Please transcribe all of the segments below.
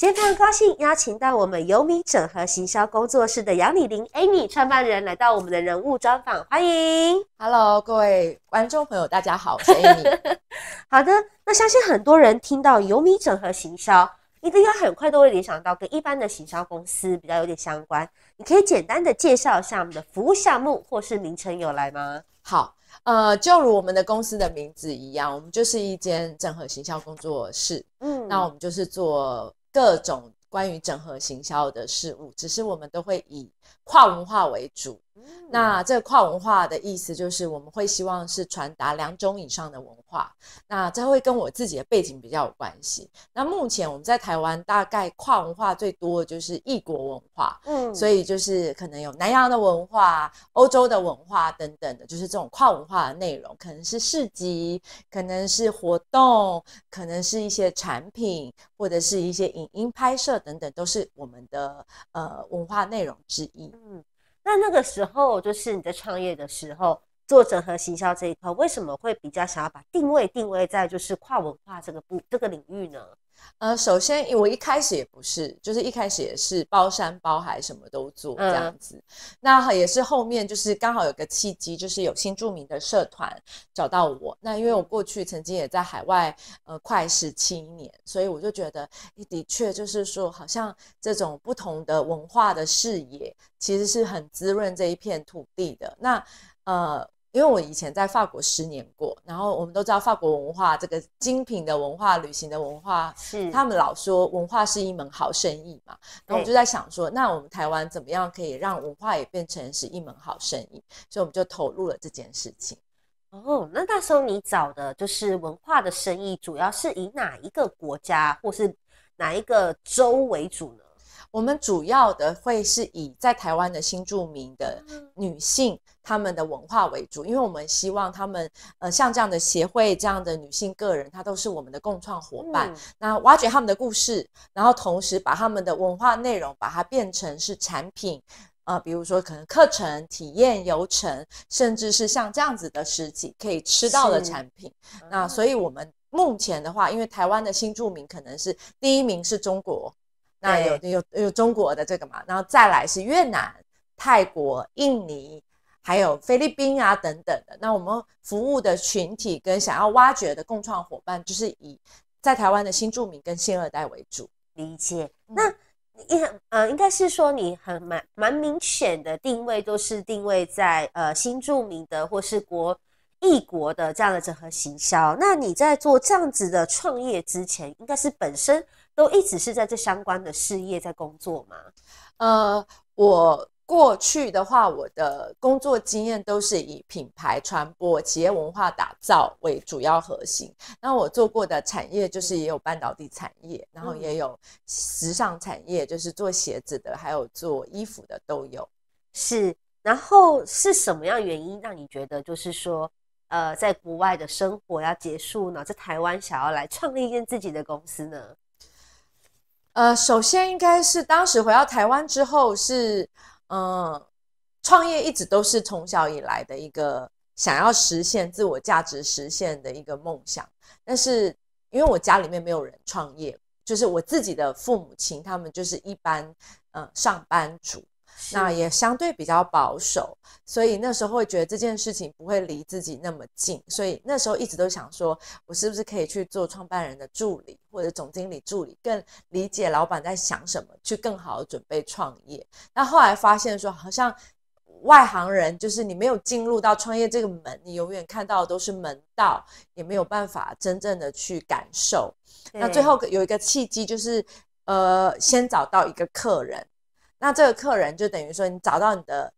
今天非常高兴邀请到我们游米整合行销工作室的杨李玲 Amy 创办人来到我们的人物专访，欢迎。Hello，各位观众朋友，大家好，我 Amy。好的，那相信很多人听到游米整合行销，定要很快都会联想到跟一般的行销公司比较有点相关。你可以简单的介绍一下我们的服务项目或是名称由来吗？好，呃，就如我们的公司的名字一样，我们就是一间整合行销工作室。嗯，那我们就是做。各种关于整合行销的事物，只是我们都会以跨文化为主。那这个跨文化的意思就是，我们会希望是传达两种以上的文化。那这会跟我自己的背景比较有关系。那目前我们在台湾大概跨文化最多的就是异国文化，嗯，所以就是可能有南洋的文化、欧洲的文化等等的，就是这种跨文化的内容，可能是市集，可能是活动，可能是一些产品或者是一些影音拍摄等等，都是我们的呃文化内容之一，嗯。那那个时候，就是你在创业的时候做整合行销这一块，为什么会比较想要把定位定位在就是跨文化这个部这个领域呢？呃，首先我一开始也不是，就是一开始也是包山包海什么都做这样子。那也是后面就是刚好有个契机，就是有新著名的社团找到我。那因为我过去曾经也在海外呃快十七年，所以我就觉得的确就是说，好像这种不同的文化的视野，其实是很滋润这一片土地的。那呃。因为我以前在法国十年过，然后我们都知道法国文化这个精品的文化旅行的文化，是他们老说文化是一门好生意嘛，那我就在想说，那我们台湾怎么样可以让文化也变成是一门好生意？所以我们就投入了这件事情。哦，那那时候你找的就是文化的生意，主要是以哪一个国家或是哪一个州为主呢？我们主要的会是以在台湾的新住民的女性她们的文化为主，因为我们希望她们呃像这样的协会这样的女性个人，她都是我们的共创伙伴。那挖掘他们的故事，然后同时把他们的文化内容把它变成是产品啊，比如说可能课程、体验、游程，甚至是像这样子的实体可以吃到的产品。那所以我们目前的话，因为台湾的新住民可能是第一名是中国。那有有有中国的这个嘛，然后再来是越南、泰国、印尼，还有菲律宾啊等等的。那我们服务的群体跟想要挖掘的共创伙伴，就是以在台湾的新住民跟新二代为主。理解。那应呃应该是说，你很蛮蛮明显的定位，都是定位在呃新住民的或是国异国的这样的整合行销。那你在做这样子的创业之前，应该是本身。都一直是在这相关的事业在工作吗？呃，我过去的话，我的工作经验都是以品牌传播、企业文化打造为主要核心。那我做过的产业就是也有半导体产业，然后也有时尚产业，就是做鞋子的，还有做衣服的都有。是，然后是什么样原因让你觉得就是说，呃，在国外的生活要结束呢？在台湾想要来创立一间自己的公司呢？呃，首先应该是当时回到台湾之后是，嗯，创业一直都是从小以来的一个想要实现自我价值实现的一个梦想。但是因为我家里面没有人创业，就是我自己的父母亲他们就是一般，嗯，上班族。那也相对比较保守，所以那时候会觉得这件事情不会离自己那么近，所以那时候一直都想说，我是不是可以去做创办人的助理或者总经理助理，更理解老板在想什么，去更好的准备创业。那后来发现说，好像外行人就是你没有进入到创业这个门，你永远看到的都是门道，也没有办法真正的去感受。那最后有一个契机，就是呃，先找到一个客人。那这个客人就等于说，你找到你的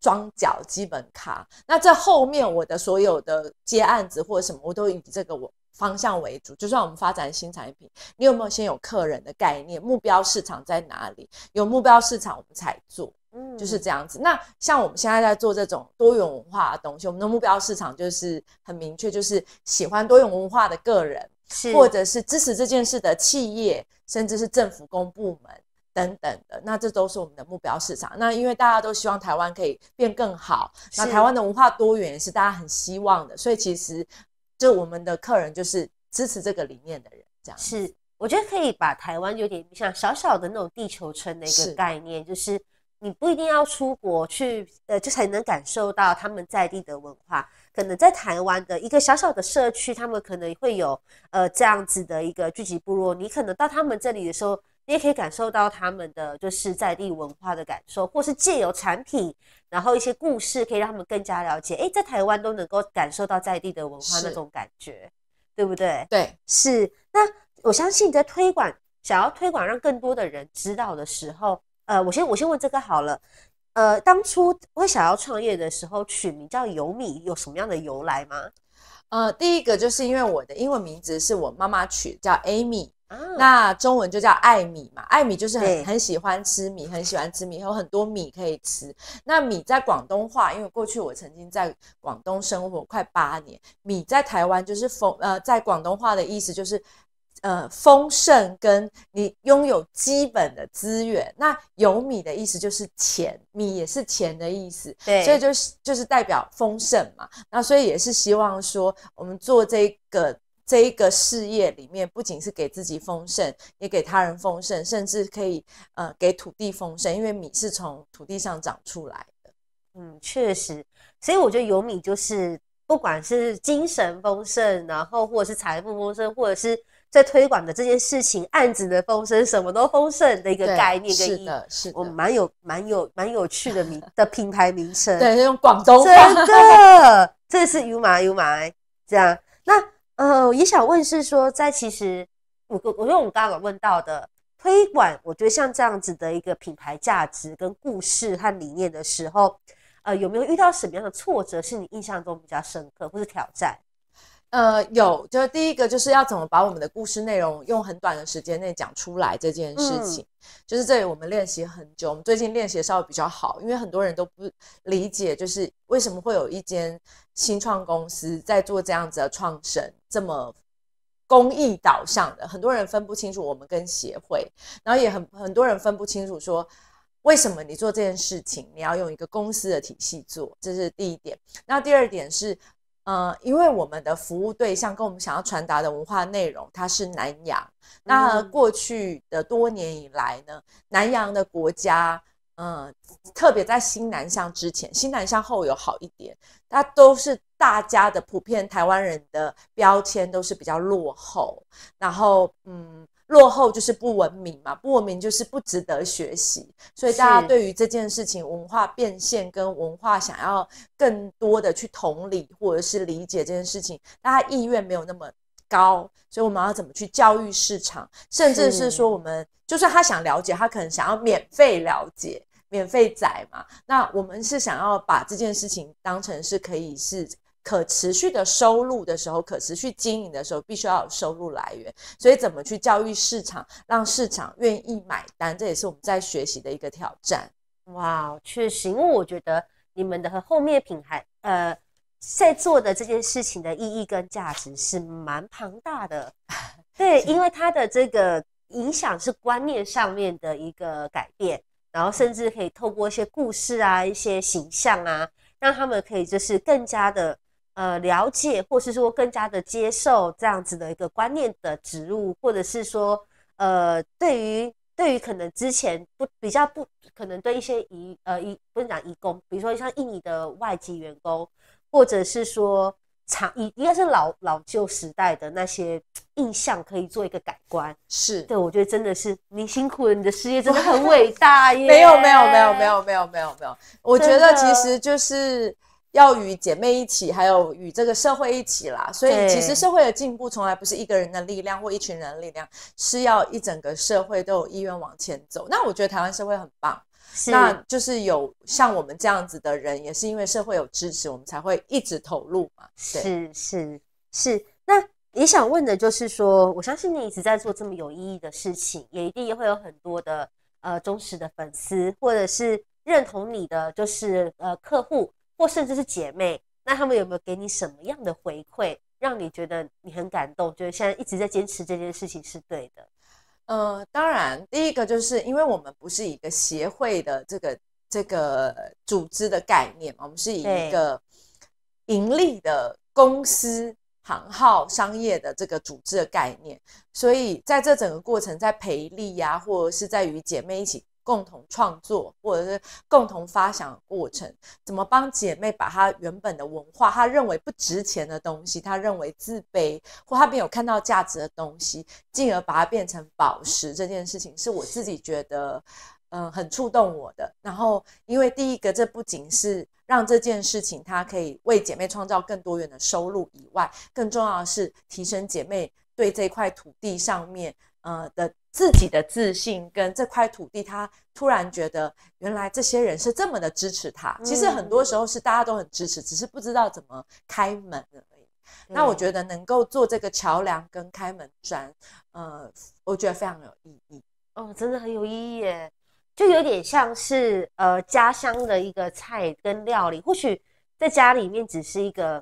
装脚基本卡。那在后面，我的所有的接案子或者什么，我都以这个我方向为主。就算我们发展新产品，你有没有先有客人的概念？目标市场在哪里？有目标市场，我们才做。嗯，就是这样子。那像我们现在在做这种多元文化的东西，我们的目标市场就是很明确，就是喜欢多元文化的个人，或者是支持这件事的企业，甚至是政府公部门。等等的，那这都是我们的目标市场。那因为大家都希望台湾可以变更好，那台湾的文化多元是大家很希望的，所以其实就我们的客人就是支持这个理念的人，这样是。我觉得可以把台湾有点像小小的那种地球村的一个概念，就是你不一定要出国去，呃，就才能感受到他们在地的文化。可能在台湾的一个小小的社区，他们可能会有呃这样子的一个聚集部落，你可能到他们这里的时候。你也可以感受到他们的就是在地文化的感受，或是借由产品，然后一些故事，可以让他们更加了解。哎，在台湾都能够感受到在地的文化那种感觉，对不对？对，是。那我相信在推广，想要推广让更多的人知道的时候，呃，我先我先问这个好了。呃，当初我想要创业的时候，取名叫尤米，有什么样的由来吗？呃，第一个就是因为我的英文名字是我妈妈取，叫 Amy。那中文就叫艾米嘛，艾米就是很很喜欢吃米，很喜欢吃米，有很多米可以吃。那米在广东话，因为过去我曾经在广东生活快八年，米在台湾就是丰，呃，在广东话的意思就是，呃，丰盛跟你拥有基本的资源。那有米的意思就是钱，米也是钱的意思，对，所以就是就是代表丰盛嘛。那所以也是希望说，我们做这个。这一个事业里面，不仅是给自己丰盛，也给他人丰盛，甚至可以呃给土地丰盛，因为米是从土地上长出来的。嗯，确实，所以我觉得有米就是不管是精神丰盛，然后或者是财富丰盛，或者是在推广的这件事情案子的丰盛，什么都丰盛的一个概念。是的，是，我们蛮有蛮有蛮有趣的名的品牌名称，对，用广东话的，这是有麻有麻，这样那。呃，我也想问，是说在其实我我用我们刚刚问到的推广，我觉得像这样子的一个品牌价值跟故事和理念的时候，呃，有没有遇到什么样的挫折，是你印象中比较深刻或是挑战？呃，有，就是第一个就是要怎么把我们的故事内容用很短的时间内讲出来这件事情，就是这里我们练习很久，我们最近练习稍微比较好，因为很多人都不理解，就是为什么会有一间新创公司在做这样子的创生。这么公益导向的，很多人分不清楚我们跟协会，然后也很很多人分不清楚说为什么你做这件事情，你要用一个公司的体系做，这是第一点。那第二点是，呃，因为我们的服务对象跟我们想要传达的文化内容，它是南洋。那过去的多年以来呢，南洋的国家。嗯，特别在新南向之前，新南向后有好一点，它都是大家的普遍台湾人的标签都是比较落后，然后嗯，落后就是不文明嘛，不文明就是不值得学习，所以大家对于这件事情文化变现跟文化想要更多的去同理或者是理解这件事情，大家意愿没有那么高，所以我们要怎么去教育市场，甚至是说我们就算他想了解，他可能想要免费了解。免费宰嘛，那我们是想要把这件事情当成是可以是可持续的收入的时候，可持续经营的时候，必须要有收入来源。所以怎么去教育市场，让市场愿意买单，这也是我们在学习的一个挑战。哇，确实，因为我觉得你们的和后面品牌呃在做的这件事情的意义跟价值是蛮庞大的。对，因为它的这个影响是观念上面的一个改变。然后甚至可以透过一些故事啊、一些形象啊，让他们可以就是更加的呃了解，或是说更加的接受这样子的一个观念的植入，或者是说呃对于对于可能之前不比较不可能对一些移呃移不是讲移工，比如说像印尼的外籍员工，或者是说。长以应该是老老旧时代的那些印象可以做一个改观，是对，我觉得真的是你辛苦了，你的事业真的很伟大 耶！没有没有没有没有没有没有没有，我觉得其实就是。要与姐妹一起，还有与这个社会一起啦。所以其实社会的进步从来不是一个人的力量或一群人的力量，是要一整个社会都有意愿往前走。那我觉得台湾社会很棒，那就是有像我们这样子的人，也是因为社会有支持，我们才会一直投入嘛。是是是。那也想问的就是说，我相信你一直在做这么有意义的事情，也一定会有很多的呃忠实的粉丝，或者是认同你的就是呃客户。或甚至是姐妹，那他们有没有给你什么样的回馈，让你觉得你很感动？觉得现在一直在坚持这件事情是对的？呃，当然，第一个就是因为我们不是一个协会的这个这个组织的概念嘛，我们是以一个盈利的公司行号商业的这个组织的概念，所以在这整个过程，在赔利呀，或者是在与姐妹一起。共同创作或者是共同发想过程，怎么帮姐妹把她原本的文化，她认为不值钱的东西，她认为自卑或她没有看到价值的东西，进而把它变成宝石这件事情，是我自己觉得，嗯，很触动我的。然后，因为第一个，这不仅是让这件事情它可以为姐妹创造更多元的收入以外，更重要的是提升姐妹对这块土地上面呃的。自己的自信跟这块土地，他突然觉得原来这些人是这么的支持他。其实很多时候是大家都很支持，只是不知道怎么开门而已。那我觉得能够做这个桥梁跟开门砖，呃，我觉得非常有意义。哦，真的很有意义耶，就有点像是呃家乡的一个菜跟料理，或许在家里面只是一个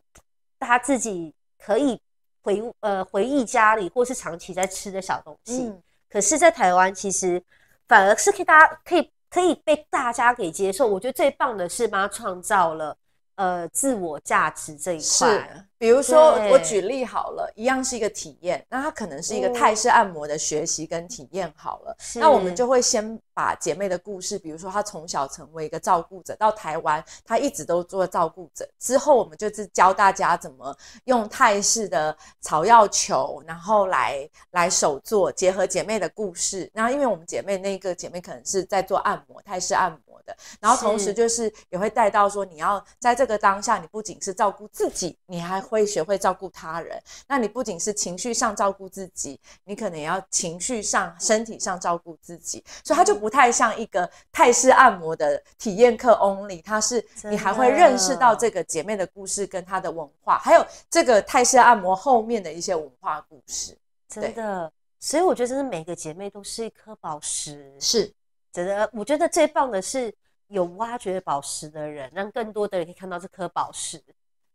他自己可以回呃回忆家里或是长期在吃的小东西。可是，在台湾，其实反而是可以，大家可以可以被大家给接受。我觉得最棒的是，妈妈创造了呃自我价值这一块。比如说我举例好了，一样是一个体验，那它可能是一个泰式按摩的学习跟体验好了，那我们就会先把姐妹的故事，比如说她从小成为一个照顾者，到台湾她一直都做照顾者，之后我们就是教大家怎么用泰式的草药球，然后来来手做，结合姐妹的故事，那因为我们姐妹那个姐妹可能是在做按摩泰式按摩的，然后同时就是也会带到说你要在这个当下，你不仅是照顾自己，你还。会学会照顾他人，那你不仅是情绪上照顾自己，你可能也要情绪上、身体上照顾自己，所以它就不太像一个泰式按摩的体验课 only，它是你还会认识到这个姐妹的故事跟她的文化，还有这个泰式按摩后面的一些文化故事。真的，所以我觉得真的每个姐妹都是一颗宝石，是真的。我觉得最棒的是有挖掘宝石的人，让更多的人可以看到这颗宝石。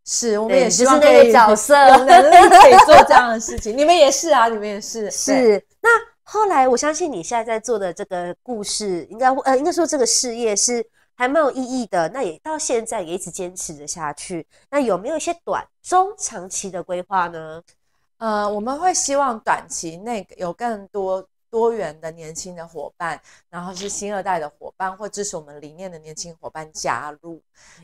是我们也希是那个角色，真的可以做这样的事情。你们也是啊，你们也是。是那后来，我相信你现在在做的这个故事，应该呃，应该说这个事业是还蛮有意义的。那也到现在也一直坚持着下去。那有没有一些短中长期的规划呢？呃，我们会希望短期内有更多。多元的年轻的伙伴，然后是新二代的伙伴，或支持我们理念的年轻伙伴加入。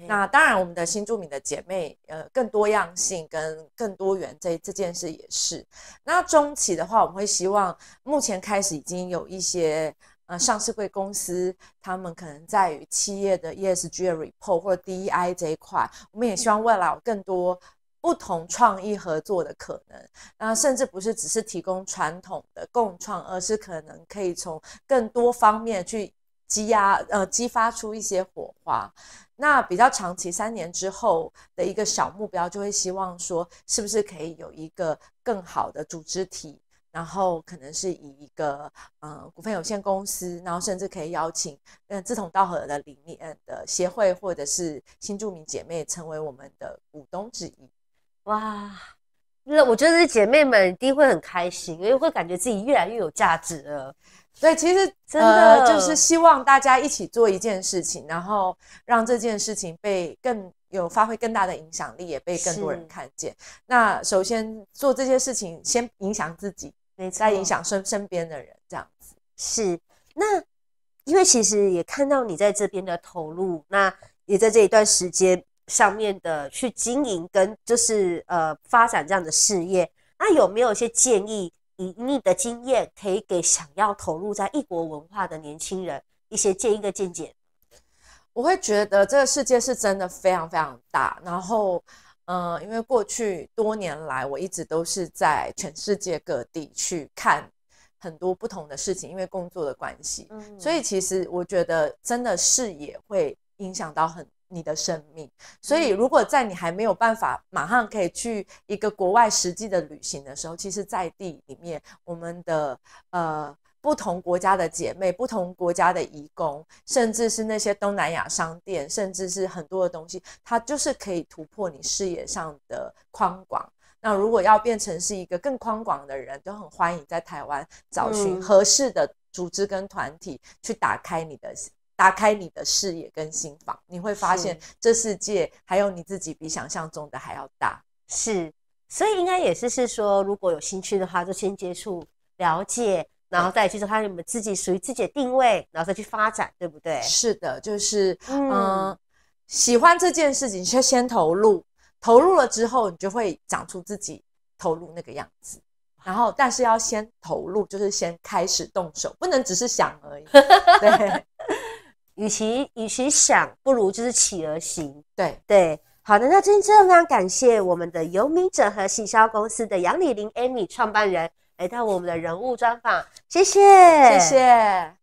那当然，我们的新住民的姐妹，呃，更多样性跟更多元这这件事也是。那中期的话，我们会希望目前开始已经有一些呃上市贵公司，他们可能在于企业的 ESG report 或者 DEI 这一块，我们也希望未来有更多。不同创意合作的可能，那甚至不是只是提供传统的共创，而是可能可以从更多方面去积压呃激发出一些火花。那比较长期三年之后的一个小目标，就会希望说，是不是可以有一个更好的组织体，然后可能是以一个嗯股份有限公司，然后甚至可以邀请嗯志同道合的理念的协会或者是新著名姐妹成为我们的股东之一。哇，那我觉得姐妹们一定会很开心，因为会感觉自己越来越有价值了。对，其实真的就是希望大家一起做一件事情，然后让这件事情被更有发挥更大的影响力，也被更多人看见。那首先做这些事情，先影响自己，再影响身身边的人，这样子。是，那因为其实也看到你在这边的投入，那也在这一段时间。上面的去经营跟就是呃发展这样的事业，那有没有一些建议？以你的经验，可以给想要投入在异国文化的年轻人一些建一个见解？我会觉得这个世界是真的非常非常大。然后，嗯，因为过去多年来我一直都是在全世界各地去看很多不同的事情，因为工作的关系，所以其实我觉得真的视野会影响到很。你的生命，所以如果在你还没有办法马上可以去一个国外实际的旅行的时候，其实在地里面，我们的呃不同国家的姐妹、不同国家的义工，甚至是那些东南亚商店，甚至是很多的东西，它就是可以突破你视野上的宽广。那如果要变成是一个更宽广的人，都很欢迎在台湾找寻合适的组织跟团体，去打开你的。打开你的视野跟心房，你会发现这世界还有你自己比想象中的还要大。是，所以应该也是是说，如果有兴趣的话，就先接触了解，然后再去看你们自己属于自己的定位，然后再去发展，对不对？是的，就是嗯，喜欢这件事情，就先投入，投入了之后你就会长出自己投入那个样子。然后，但是要先投入，就是先开始动手，不能只是想而已。对。与其与其想，不如就是起而行。对对，好的，那今天真的非常感谢我们的游民者和行销公司的杨李玲 Amy 创办人来到我们的人物专访，谢谢，谢谢。